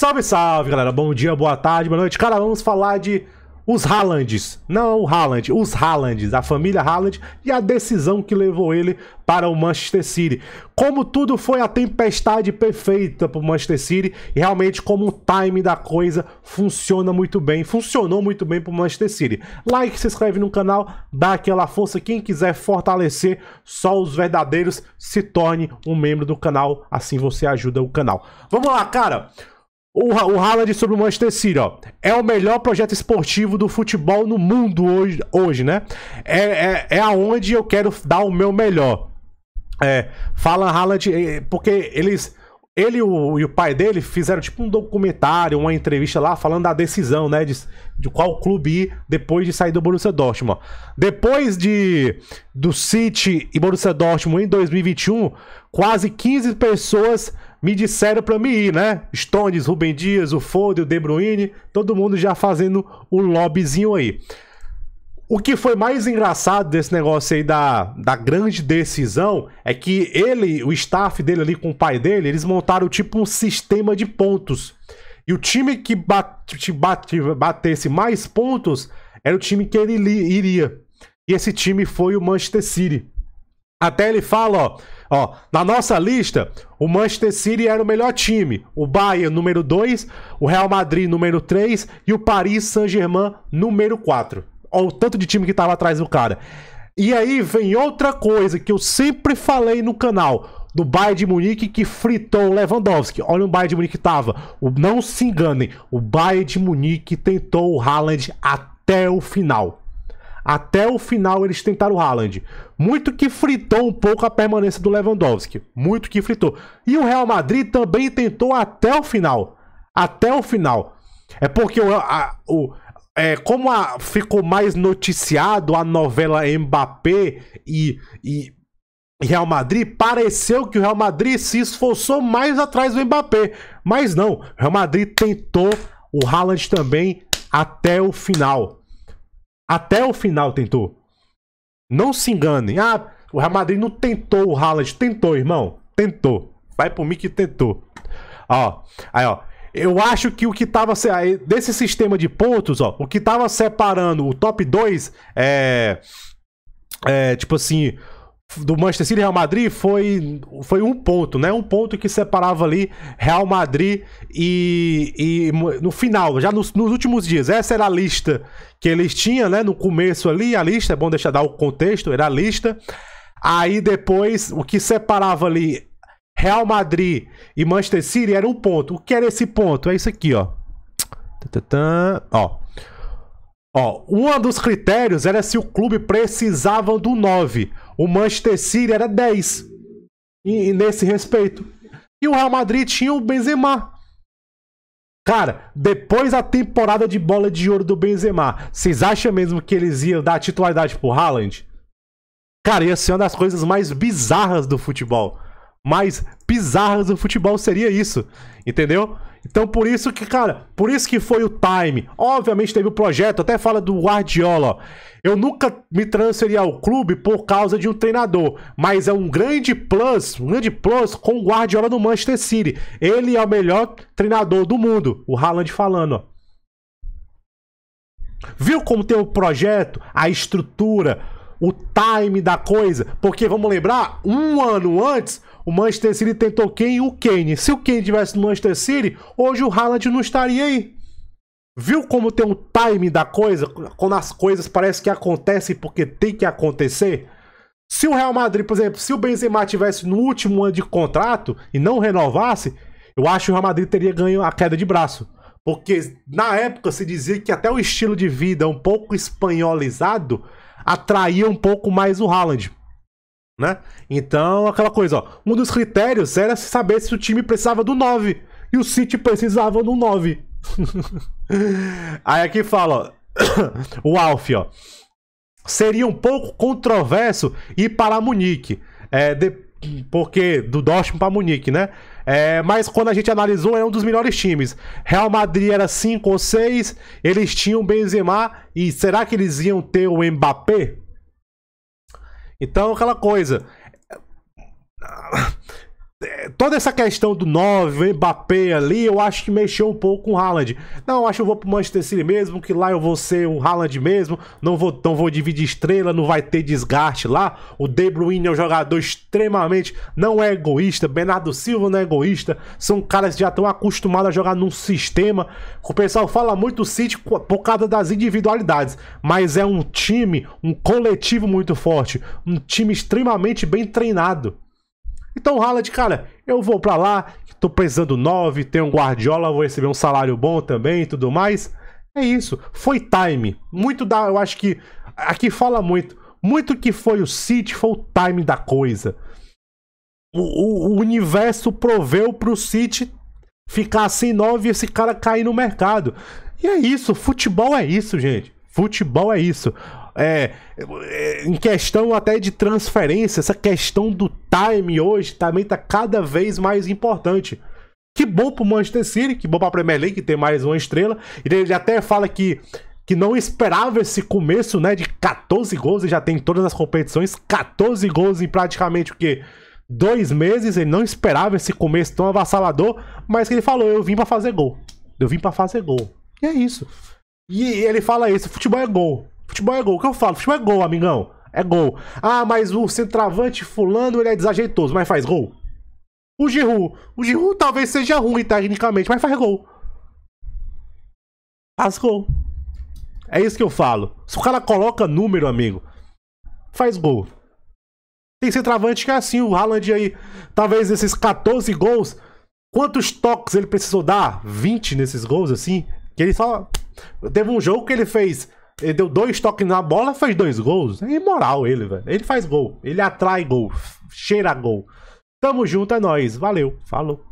Salve, salve, galera. Bom dia, boa tarde, boa noite. Cara, vamos falar de os Haalands. Não o Haaland, os Haalands, a família Haaland e a decisão que levou ele para o Manchester City. Como tudo foi a tempestade perfeita para o Manchester City e realmente como o time da coisa funciona muito bem. Funcionou muito bem para o Manchester City. Like, se inscreve no canal, dá aquela força. Quem quiser fortalecer só os verdadeiros, se torne um membro do canal. Assim você ajuda o canal. Vamos lá, cara o, o Haaland sobre o Manchester City, ó. É o melhor projeto esportivo do futebol no mundo hoje, hoje né? É, é, é aonde eu quero dar o meu melhor. É, fala Haaland, eh, porque eles ele o, e o pai dele fizeram tipo um documentário, uma entrevista lá falando da decisão, né? De, de qual clube ir depois de sair do Borussia Dortmund. Depois de do City e Borussia Dortmund em 2021, quase 15 pessoas me disseram para mim ir, né? Stones, Rubem Dias, o Foden, o De Bruyne, todo mundo já fazendo o lobbyzinho aí. O que foi mais engraçado desse negócio aí da, da grande decisão é que ele, o staff dele ali com o pai dele, eles montaram tipo um sistema de pontos. E o time que bate, bate, batesse mais pontos era o time que ele iria. E esse time foi o Manchester City. Até ele fala, ó, ó, na nossa lista, o Manchester City era o melhor time, o Bayern número 2, o Real Madrid número 3 e o Paris Saint-Germain número 4. Olha o tanto de time que tava tá atrás do cara. E aí vem outra coisa que eu sempre falei no canal do Bayern de Munique que fritou o Lewandowski. Olha o Bayern de Munique tava. O, não se enganem, o Bayern de Munique tentou o Haaland até o final. Até o final eles tentaram o Haaland. Muito que fritou um pouco a permanência do Lewandowski. Muito que fritou. E o Real Madrid também tentou até o final. Até o final. É porque o, a, o é, como a, ficou mais noticiado a novela Mbappé e, e Real Madrid, pareceu que o Real Madrid se esforçou mais atrás do Mbappé. Mas não, o Real Madrid tentou o Haaland também até o final. Até o final tentou. Não se enganem. Ah, o Real Madrid não tentou o Haaland. Tentou, irmão. Tentou. Vai por mim que tentou. Ó, aí ó. Eu acho que o que tava. Desse sistema de pontos, ó, o que tava separando o top 2 é. É, tipo assim, do Manchester City e Real Madrid foi, foi um ponto, né? Um ponto que separava ali Real Madrid e, e no final, já nos, nos, últimos dias. Essa era a lista que eles tinham, né? No começo ali, a lista, é bom deixar dar o contexto, era a lista. Aí depois, o que separava ali Real Madrid e Manchester City era um ponto. O que era esse ponto? É isso aqui, ó. Ó. Ó, um dos critérios era se o clube precisava do 9. O Manchester City era 10. E, e nesse respeito. E o Real Madrid tinha o Benzema. Cara, depois da temporada de bola de ouro do Benzema, vocês acham mesmo que eles iam dar titularidade pro Haaland? Cara, ia ser uma das coisas mais bizarras do futebol mais bizarras do futebol seria isso, entendeu? Então por isso que, cara, por isso que foi o time. Obviamente teve o projeto, até fala do Guardiola. Eu nunca me transferi ao clube por causa de um treinador, mas é um grande plus, um grande plus com o Guardiola no Manchester City. Ele é o melhor treinador do mundo, o Haaland falando, ó. Viu como tem o projeto, a estrutura, o time da coisa. Porque vamos lembrar, um ano antes, o Manchester City tentou quem? o Kane. Se o Kane tivesse no Manchester City, hoje o Haaland não estaria aí. Viu como tem um time da coisa? Quando as coisas parece que acontecem porque tem que acontecer? Se o Real Madrid, por exemplo, se o Benzema tivesse no último ano de contrato e não renovasse, eu acho que o Real Madrid teria ganho a queda de braço. Porque na época se dizia que até o estilo de vida um pouco espanholizado atraía um pouco mais o Haaland. Né? Então, aquela coisa, ó. Um dos critérios era saber se o time precisava do 9. E o City precisava do 9. Aí aqui fala, ó, o Alf, ó. Seria um pouco controverso ir para a Munique. É, de, porque do Dortmund para Munique, né? É, mas quando a gente analisou, é um dos melhores times. Real Madrid era 5 ou 6, eles tinham Benzema e será que eles iam ter o Mbappé? Então, aquela coisa toda essa questão do 9, Mbappé ali, eu acho que mexeu um pouco com o Haaland. Não, acho que eu vou pro Manchester City mesmo, que lá eu vou ser o Haaland mesmo, não vou, não vou dividir estrela, não vai ter desgaste lá. O De Bruyne é um jogador extremamente, não é egoísta, Bernardo Silva não é egoísta, são caras que já estão acostumados a jogar num sistema. O pessoal fala muito do City por causa das individualidades, mas é um time, um coletivo muito forte, um time extremamente bem treinado. Então o Haaland, cara, eu vou para lá, tô precisando 9, tenho um Guardiola, vou receber um salário bom também e tudo mais. É isso. Foi time. Muito da. Eu acho que. Aqui fala muito. Muito que foi o City foi o time da coisa. O, o, o universo proveu pro City ficar sem 9 e esse cara cair no mercado. E é isso. Futebol é isso, gente. Futebol é isso. É, é, em questão até de transferência, essa questão do time hoje também tá cada vez mais importante. Que bom pro Manchester City, que bom pra Premier League, que tem mais uma estrela. E ele até fala que, que não esperava esse começo, né, de 14 gols, ele já tem todas as competições, 14 gols em praticamente o quê? Dois meses, ele não esperava esse começo tão avassalador, mas que ele falou, eu vim para fazer gol. Eu vim para fazer gol. E é isso. E ele fala isso, futebol é gol. Futebol é gol. O que eu falo? Futebol é gol, amigão. É gol. Ah, mas o centroavante fulano, ele é desajeitoso, mas faz gol. O Giru, O Giru talvez seja ruim tecnicamente, mas faz gol. Faz gol. É isso que eu falo. Se o cara coloca número, amigo, faz gol. Tem centroavante que é assim, o Haaland aí. Talvez esses 14 gols, quantos toques ele precisou dar? 20 nesses gols, assim? Que ele só... Teve um jogo que ele fez ele deu dois toques na bola, fez dois gols. É imoral ele, velho. Ele faz gol. Ele atrai gol. Cheira gol. Tamo junto, é nóis. Valeu. Falou.